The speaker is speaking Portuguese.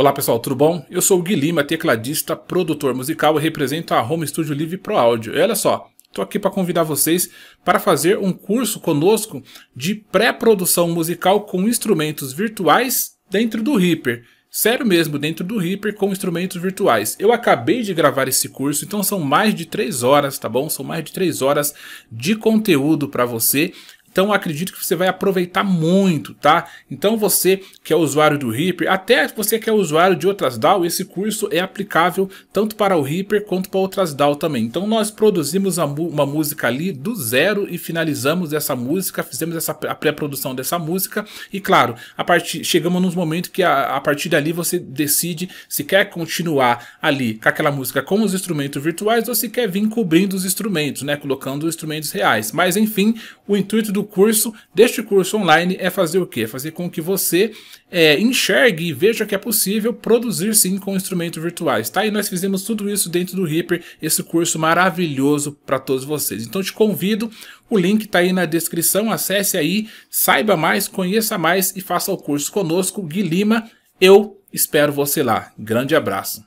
Olá pessoal, tudo bom? Eu sou o Guilherme, tecladista, produtor musical e represento a Home Studio Live Pro Áudio. E olha só, estou aqui para convidar vocês para fazer um curso conosco de pré-produção musical com instrumentos virtuais dentro do Reaper. Sério mesmo, dentro do Reaper com instrumentos virtuais. Eu acabei de gravar esse curso, então são mais de 3 horas, tá bom? São mais de 3 horas de conteúdo para você então acredito que você vai aproveitar muito, tá? Então você que é usuário do Reaper, até você que é usuário de outras DAO, esse curso é aplicável tanto para o Reaper quanto para outras DAO também. Então nós produzimos uma música ali do zero e finalizamos essa música, fizemos essa, a pré-produção dessa música e claro, a partir, chegamos num momento que a, a partir dali você decide se quer continuar ali com aquela música com os instrumentos virtuais ou se quer vir cobrindo os instrumentos, né, colocando os instrumentos reais. Mas enfim, o intuito do curso deste curso online é fazer o quê? É fazer com que você é, enxergue e veja que é possível produzir sim com instrumentos virtuais, tá? E nós fizemos tudo isso dentro do Reaper, esse curso maravilhoso para todos vocês. Então te convido, o link está aí na descrição, acesse aí, saiba mais, conheça mais e faça o curso conosco, Guilherme. Eu espero você lá. Grande abraço.